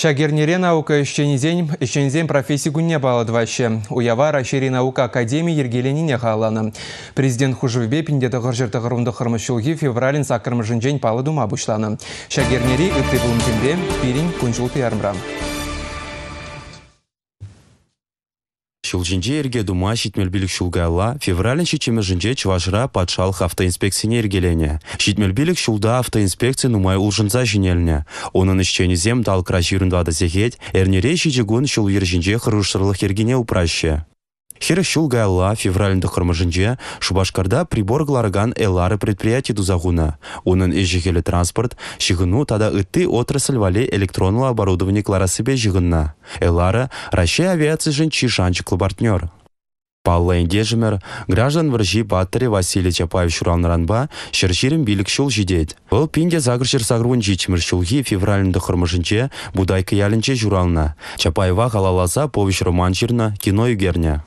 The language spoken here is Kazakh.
Шагернере наука ищенезен, ищенезен профессия күнне У Уявар Рашири наука академии Ергеленіне қаланы. Президент Хужевбе пиндеті грунда ғырымды ги февралин сақырмышын жән палы дума бұшланы. Шагернере үтті бұлым тембе, пирин кунчул пиярмрам. Шулчинче ерге дума шитмелбилик шулгайла феврален шичемежинче чвашра патшалық автоинспекцине ергелене. Шитмелбилик шулда автоинспекция нумай улжынса жинелне. Онын дал талкра жирындада зехет, эрнере шичегун шул ержинче хырушырлық ергене упраще. Хері шулга алла февральнда хырмышынче Шубашкарда приборгларыган элары предприятие дузагуна Оның ежегелі транспорт, шығыну тада ытты отрасль вали электронлы оборудование кларасыбе жығынна. Элары Россия авиация жын чишанчықлы партнер. Паллай Индежимер, граждан вржи Баттари Василий Чапаев Шуранранба, Шерширим Билик Шул жидет. Бұл пинде загрышер сагрун жичмір Шулхи февралінде хырмышынче Будайка ялінче Журална. Чапаева халаласа Повиш роман кино Югерня.